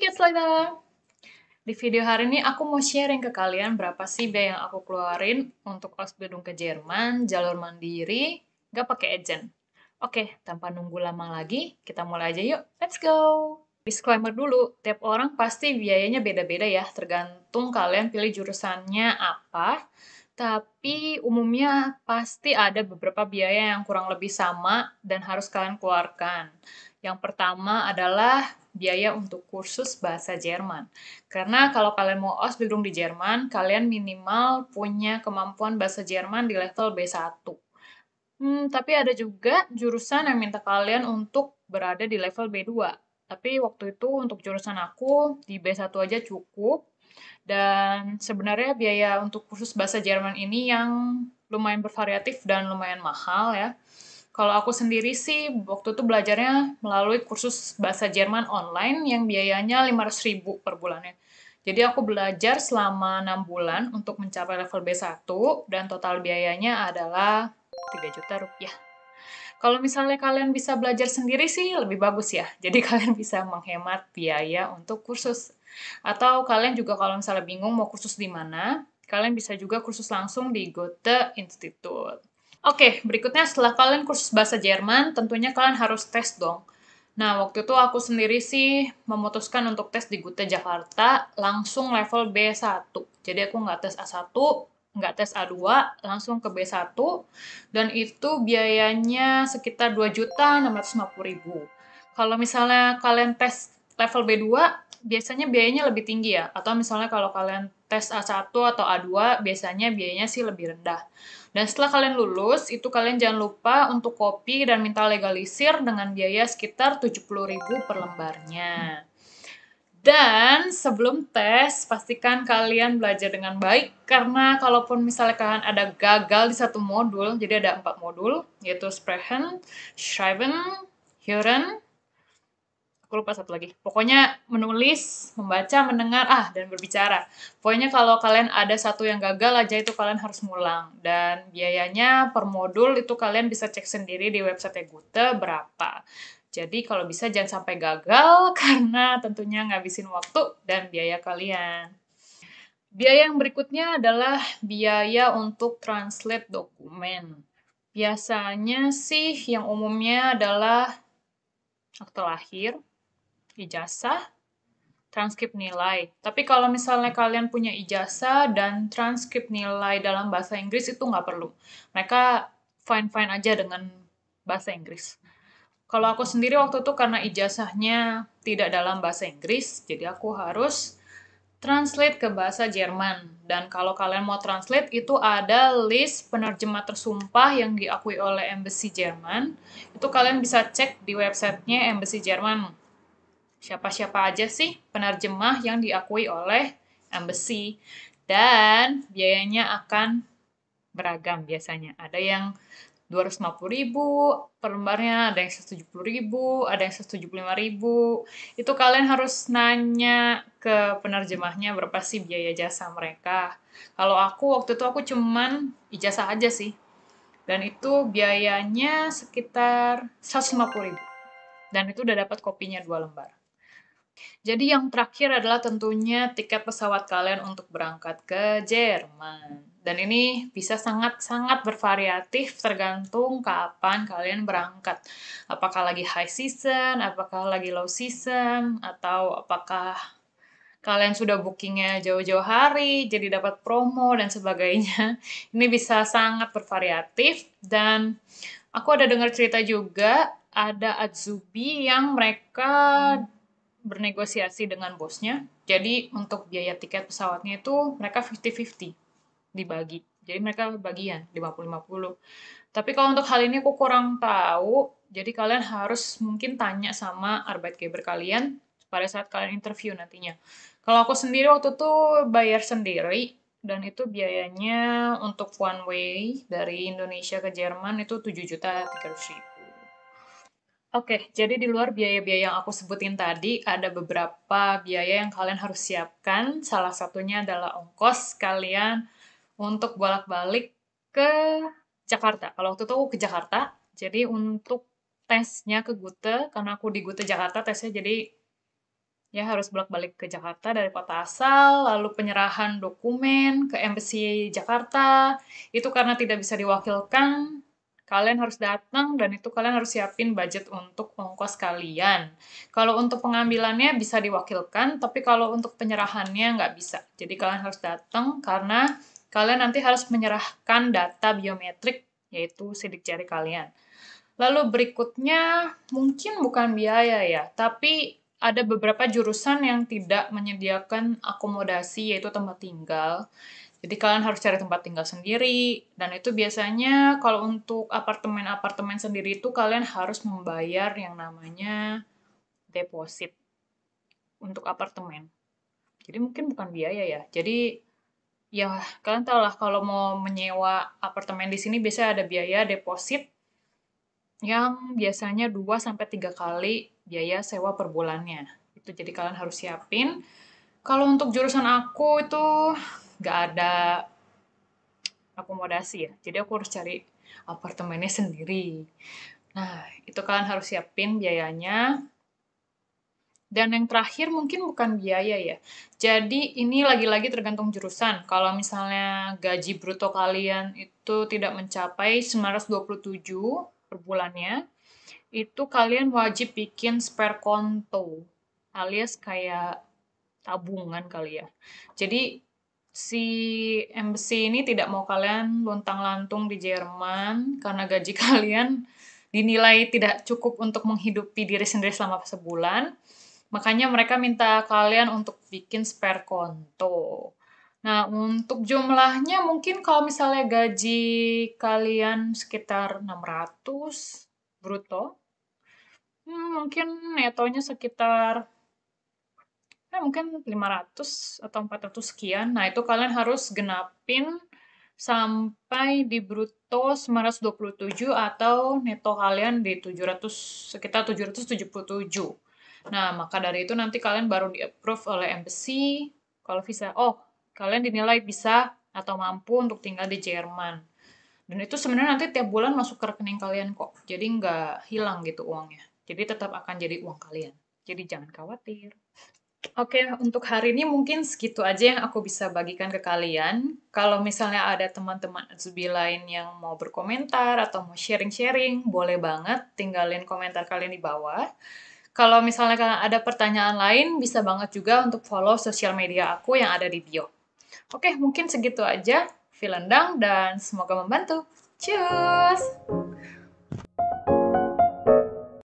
selain later! Di video hari ini aku mau sharing ke kalian berapa sih biaya yang aku keluarin untuk Ausbildung ke Jerman, jalur mandiri, nggak pakai agent. Oke, tanpa nunggu lama lagi, kita mulai aja yuk. Let's go! Disclaimer dulu, tiap orang pasti biayanya beda-beda ya, tergantung kalian pilih jurusannya apa. Tapi umumnya pasti ada beberapa biaya yang kurang lebih sama dan harus kalian keluarkan. Yang pertama adalah biaya untuk kursus bahasa Jerman. Karena kalau kalian mau Ausbildung di Jerman, kalian minimal punya kemampuan bahasa Jerman di level B1. Hmm, tapi ada juga jurusan yang minta kalian untuk berada di level B2. Tapi waktu itu untuk jurusan aku di B1 aja cukup. Dan sebenarnya biaya untuk kursus bahasa Jerman ini yang lumayan bervariatif dan lumayan mahal ya. Kalau aku sendiri sih waktu itu belajarnya melalui kursus bahasa Jerman online yang biayanya 500 ribu per bulannya. Jadi aku belajar selama 6 bulan untuk mencapai level B1 dan total biayanya adalah 3 juta rupiah. Kalau misalnya kalian bisa belajar sendiri sih lebih bagus ya. Jadi kalian bisa menghemat biaya untuk kursus. Atau kalian juga kalau misalnya bingung mau kursus di mana, kalian bisa juga kursus langsung di Goethe Institute. Oke, berikutnya setelah kalian kursus bahasa Jerman, tentunya kalian harus tes dong. Nah, waktu itu aku sendiri sih memutuskan untuk tes di Gute Jakarta langsung level B1. Jadi aku nggak tes A1, nggak tes A2, langsung ke B1. Dan itu biayanya sekitar 2.650.000. Kalau misalnya kalian tes level B2, biasanya biayanya lebih tinggi ya. Atau misalnya kalau kalian tes A1 atau A2, biasanya biayanya sih lebih rendah. Dan setelah kalian lulus, itu kalian jangan lupa untuk kopi dan minta legalisir dengan biaya sekitar 70.000 per lembarnya. Dan sebelum tes, pastikan kalian belajar dengan baik karena kalaupun misalnya kalian ada gagal di satu modul, jadi ada empat modul, yaitu Sprechen, Schreiben, Hören, Aku lupa satu lagi. Pokoknya menulis, membaca, mendengar, ah dan berbicara. Pokoknya kalau kalian ada satu yang gagal aja itu kalian harus ngulang dan biayanya per modul itu kalian bisa cek sendiri di website Gute berapa. Jadi kalau bisa jangan sampai gagal karena tentunya ngabisin waktu dan biaya kalian. Biaya yang berikutnya adalah biaya untuk translate dokumen. Biasanya sih yang umumnya adalah akte lahir, ijazah, transkrip nilai. Tapi kalau misalnya kalian punya ijazah dan transkrip nilai dalam bahasa Inggris itu nggak perlu. Mereka fine-fine aja dengan bahasa Inggris. Kalau aku sendiri waktu itu karena ijazahnya tidak dalam bahasa Inggris, jadi aku harus translate ke bahasa Jerman. Dan kalau kalian mau translate, itu ada list penerjemah tersumpah yang diakui oleh Embassy Jerman. Itu kalian bisa cek di websitenya Embassy Jerman siapa-siapa aja sih penerjemah yang diakui oleh embassy dan biayanya akan beragam biasanya. Ada yang 250.000 per lembarnya, ada yang 170.000, ada yang 175.000. Itu kalian harus nanya ke penerjemahnya berapa sih biaya jasa mereka. Kalau aku waktu itu aku cuman ijazah aja sih. Dan itu biayanya sekitar 150.000. Dan itu udah dapat kopinya dua lembar. Jadi yang terakhir adalah tentunya tiket pesawat kalian untuk berangkat ke Jerman. Dan ini bisa sangat-sangat bervariatif tergantung kapan kalian berangkat. Apakah lagi high season, apakah lagi low season, atau apakah kalian sudah bookingnya jauh-jauh hari, jadi dapat promo dan sebagainya. Ini bisa sangat bervariatif dan aku ada dengar cerita juga ada Azubi yang mereka bernegosiasi dengan bosnya. Jadi untuk biaya tiket pesawatnya itu mereka 50-50 dibagi. Jadi mereka bagian 50-50. Tapi kalau untuk hal ini aku kurang tahu, jadi kalian harus mungkin tanya sama Arbeitgeber kalian pada saat kalian interview nantinya. Kalau aku sendiri waktu itu bayar sendiri dan itu biayanya untuk one way dari Indonesia ke Jerman itu 7 juta tiket ribu. Oke, jadi di luar biaya-biaya yang aku sebutin tadi, ada beberapa biaya yang kalian harus siapkan. Salah satunya adalah ongkos kalian untuk bolak-balik ke Jakarta. Kalau waktu itu aku ke Jakarta, jadi untuk tesnya ke Gute, karena aku di Gute Jakarta tesnya jadi ya harus bolak-balik ke Jakarta dari kota asal, lalu penyerahan dokumen ke embassy Jakarta. Itu karena tidak bisa diwakilkan Kalian harus datang dan itu kalian harus siapin budget untuk ongkos kalian. Kalau untuk pengambilannya bisa diwakilkan, tapi kalau untuk penyerahannya nggak bisa. Jadi kalian harus datang karena kalian nanti harus menyerahkan data biometrik, yaitu sidik jari kalian. Lalu berikutnya mungkin bukan biaya ya, tapi ada beberapa jurusan yang tidak menyediakan akomodasi yaitu tempat tinggal. Jadi kalian harus cari tempat tinggal sendiri dan itu biasanya kalau untuk apartemen-apartemen sendiri itu kalian harus membayar yang namanya deposit untuk apartemen. Jadi mungkin bukan biaya ya. Jadi ya kalian tahu lah kalau mau menyewa apartemen di sini biasanya ada biaya deposit yang biasanya 2 sampai 3 kali biaya sewa per bulannya. Itu jadi kalian harus siapin. Kalau untuk jurusan aku itu nggak ada akomodasi ya jadi aku harus cari apartemennya sendiri nah itu kalian harus siapin biayanya dan yang terakhir mungkin bukan biaya ya. Jadi ini lagi-lagi tergantung jurusan. Kalau misalnya gaji bruto kalian itu tidak mencapai 927 per bulannya, itu kalian wajib bikin spare konto alias kayak tabungan kali ya. Jadi si embassy ini tidak mau kalian luntang-lantung di Jerman karena gaji kalian dinilai tidak cukup untuk menghidupi diri sendiri selama sebulan. Makanya mereka minta kalian untuk bikin spare konto. Nah, untuk jumlahnya mungkin kalau misalnya gaji kalian sekitar 600 bruto, hmm, mungkin netonya sekitar ya mungkin 500 atau 400 sekian. Nah, itu kalian harus genapin sampai di bruto 927 atau neto kalian di 700 sekitar 777. Nah, maka dari itu nanti kalian baru di-approve oleh embassy kalau visa oh, kalian dinilai bisa atau mampu untuk tinggal di Jerman. Dan itu sebenarnya nanti tiap bulan masuk ke rekening kalian kok. Jadi nggak hilang gitu uangnya. Jadi tetap akan jadi uang kalian. Jadi jangan khawatir. Oke, untuk hari ini mungkin segitu aja yang aku bisa bagikan ke kalian. Kalau misalnya ada teman-teman Azubi lain yang mau berkomentar atau mau sharing-sharing, boleh banget tinggalin komentar kalian di bawah. Kalau misalnya kalian ada pertanyaan lain, bisa banget juga untuk follow sosial media aku yang ada di bio. Oke, mungkin segitu aja. Vilendang dan semoga membantu. Cheers!